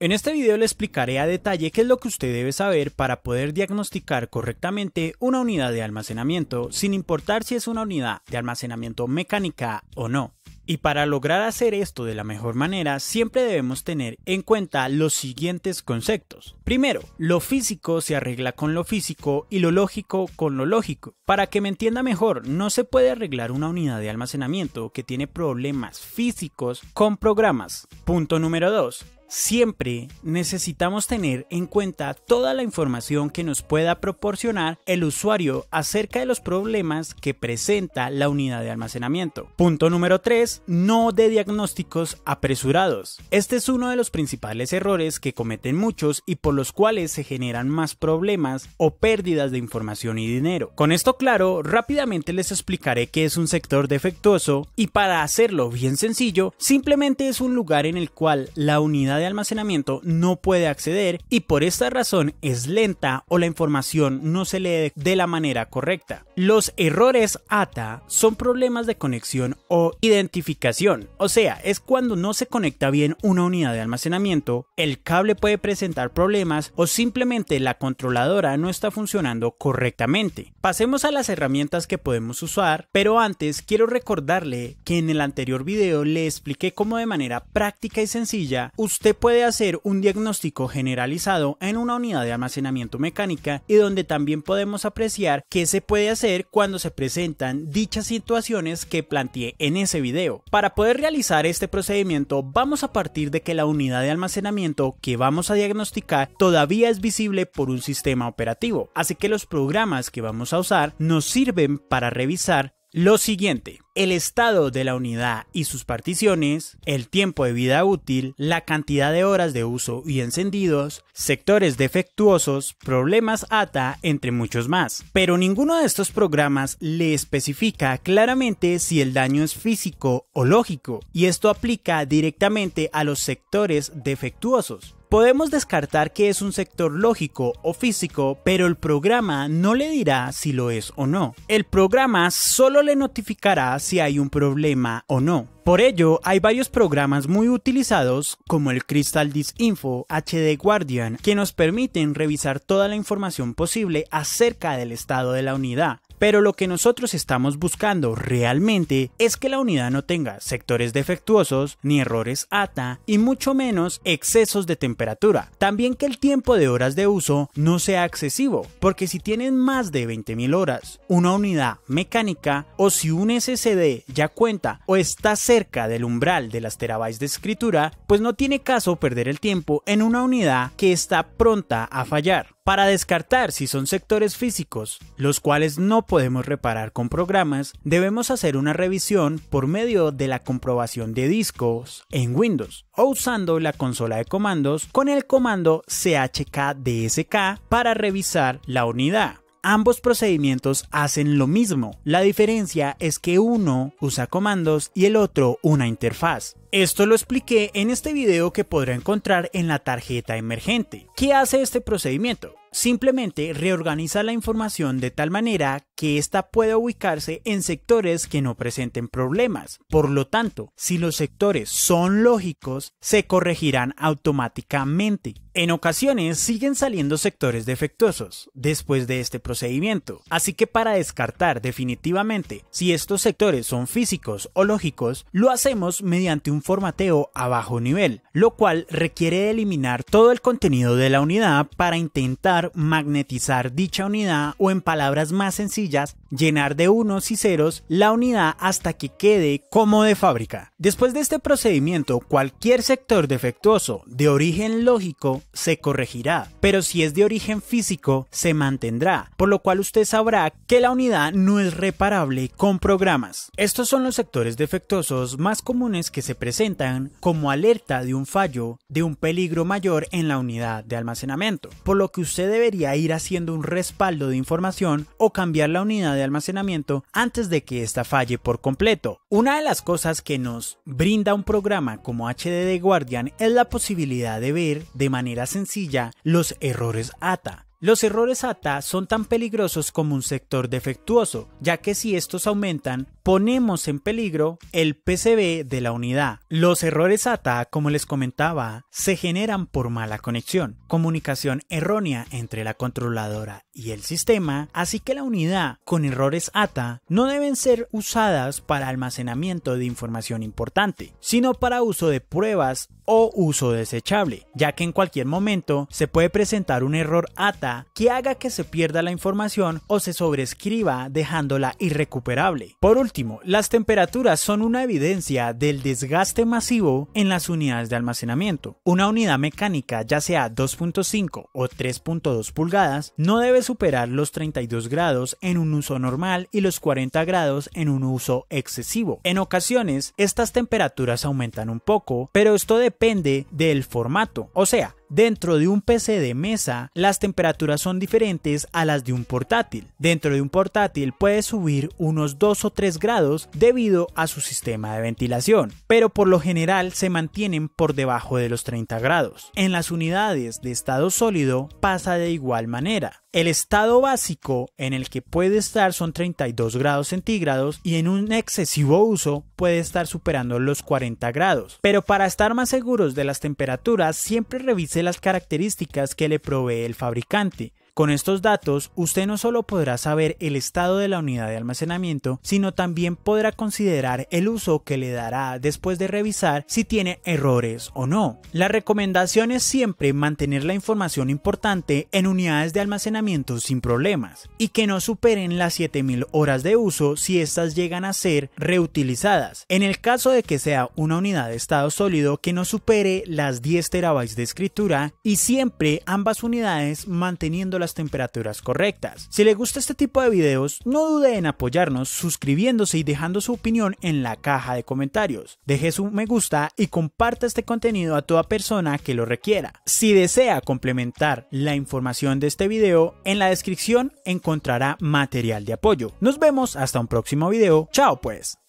En este video le explicaré a detalle qué es lo que usted debe saber para poder diagnosticar correctamente una unidad de almacenamiento, sin importar si es una unidad de almacenamiento mecánica o no. Y para lograr hacer esto de la mejor manera, siempre debemos tener en cuenta los siguientes conceptos. Primero, lo físico se arregla con lo físico y lo lógico con lo lógico. Para que me entienda mejor, no se puede arreglar una unidad de almacenamiento que tiene problemas físicos con programas. Punto número 2. Siempre necesitamos tener en cuenta toda la información que nos pueda proporcionar el usuario acerca de los problemas que presenta la unidad de almacenamiento. Punto número 3. No de diagnósticos apresurados. Este es uno de los principales errores que cometen muchos y por los cuales se generan más problemas o pérdidas de información y dinero. Con esto claro, rápidamente les explicaré qué es un sector defectuoso y para hacerlo bien sencillo, simplemente es un lugar en el cual la unidad de almacenamiento no puede acceder y por esta razón es lenta o la información no se lee de la manera correcta. Los errores ATA son problemas de conexión o identificación, o sea, es cuando no se conecta bien una unidad de almacenamiento, el cable puede presentar problemas o simplemente la controladora no está funcionando correctamente. Pasemos a las herramientas que podemos usar, pero antes quiero recordarle que en el anterior video le expliqué cómo de manera práctica y sencilla usted se puede hacer un diagnóstico generalizado en una unidad de almacenamiento mecánica y donde también podemos apreciar qué se puede hacer cuando se presentan dichas situaciones que planteé en ese video. Para poder realizar este procedimiento vamos a partir de que la unidad de almacenamiento que vamos a diagnosticar todavía es visible por un sistema operativo, así que los programas que vamos a usar nos sirven para revisar lo siguiente, el estado de la unidad y sus particiones, el tiempo de vida útil, la cantidad de horas de uso y encendidos, sectores defectuosos, problemas ATA, entre muchos más. Pero ninguno de estos programas le especifica claramente si el daño es físico o lógico, y esto aplica directamente a los sectores defectuosos. Podemos descartar que es un sector lógico o físico, pero el programa no le dirá si lo es o no. El programa solo le notificará si hay un problema o no. Por ello, hay varios programas muy utilizados como el Crystal HD Guardian, que nos permiten revisar toda la información posible acerca del estado de la unidad. Pero lo que nosotros estamos buscando realmente es que la unidad no tenga sectores defectuosos, ni errores ATA, y mucho menos excesos de temperatura. También que el tiempo de horas de uso no sea excesivo, porque si tienen más de 20.000 horas, una unidad mecánica o si un SSD ya cuenta o está cerca del umbral de las terabytes de escritura, pues no tiene caso perder el tiempo en una unidad que está pronta a fallar para descartar si son sectores físicos, los cuales no podemos reparar con programas, debemos hacer una revisión por medio de la comprobación de discos en Windows o usando la consola de comandos con el comando chkdsk para revisar la unidad. Ambos procedimientos hacen lo mismo, la diferencia es que uno usa comandos y el otro una interfaz. Esto lo expliqué en este video que podrá encontrar en la tarjeta emergente. ¿Qué hace este procedimiento? Simplemente reorganiza la información de tal manera que ésta pueda ubicarse en sectores que no presenten problemas. Por lo tanto, si los sectores son lógicos, se corregirán automáticamente. En ocasiones siguen saliendo sectores defectuosos después de este procedimiento, así que para descartar definitivamente si estos sectores son físicos o lógicos, lo hacemos mediante un formateo a bajo nivel, lo cual requiere eliminar todo el contenido de la unidad para intentar magnetizar dicha unidad o en palabras más sencillas, llenar de unos y ceros la unidad hasta que quede como de fábrica. Después de este procedimiento, cualquier sector defectuoso de origen lógico se corregirá, pero si es de origen físico se mantendrá, por lo cual usted sabrá que la unidad no es reparable con programas. Estos son los sectores defectuosos más comunes que se presentan como alerta de un fallo, de un peligro mayor en la unidad de almacenamiento, por lo que usted debería ir haciendo un respaldo de información o cambiar la unidad de almacenamiento antes de que ésta falle por completo. Una de las cosas que nos brinda un programa como HDD Guardian es la posibilidad de ver de manera sencilla los errores ATA. Los errores ATA son tan peligrosos como un sector defectuoso, ya que si estos aumentan, ponemos en peligro el PCB de la unidad. Los errores ATA, como les comentaba, se generan por mala conexión, comunicación errónea entre la controladora y el sistema, así que la unidad con errores ATA no deben ser usadas para almacenamiento de información importante, sino para uso de pruebas o uso desechable, ya que en cualquier momento se puede presentar un error ATA que haga que se pierda la información o se sobrescriba dejándola irrecuperable. Por último, las temperaturas son una evidencia del desgaste masivo en las unidades de almacenamiento. Una unidad mecánica, ya sea 2.5 o 3.2 pulgadas, no debe superar los 32 grados en un uso normal y los 40 grados en un uso excesivo. En ocasiones, estas temperaturas aumentan un poco, pero esto depende del formato. O sea, Dentro de un PC de mesa, las temperaturas son diferentes a las de un portátil. Dentro de un portátil puede subir unos 2 o 3 grados debido a su sistema de ventilación, pero por lo general se mantienen por debajo de los 30 grados. En las unidades de estado sólido pasa de igual manera. El estado básico en el que puede estar son 32 grados centígrados y en un excesivo uso puede estar superando los 40 grados. Pero para estar más seguros de las temperaturas siempre revise las características que le provee el fabricante. Con estos datos, usted no solo podrá saber el estado de la unidad de almacenamiento, sino también podrá considerar el uso que le dará después de revisar si tiene errores o no. La recomendación es siempre mantener la información importante en unidades de almacenamiento sin problemas y que no superen las 7000 horas de uso si estas llegan a ser reutilizadas. En el caso de que sea una unidad de estado sólido que no supere las 10 terabytes de escritura y siempre ambas unidades manteniendo temperaturas correctas. Si le gusta este tipo de videos, no dude en apoyarnos suscribiéndose y dejando su opinión en la caja de comentarios. Deje su me gusta y comparta este contenido a toda persona que lo requiera. Si desea complementar la información de este video, en la descripción encontrará material de apoyo. Nos vemos hasta un próximo video. Chao pues.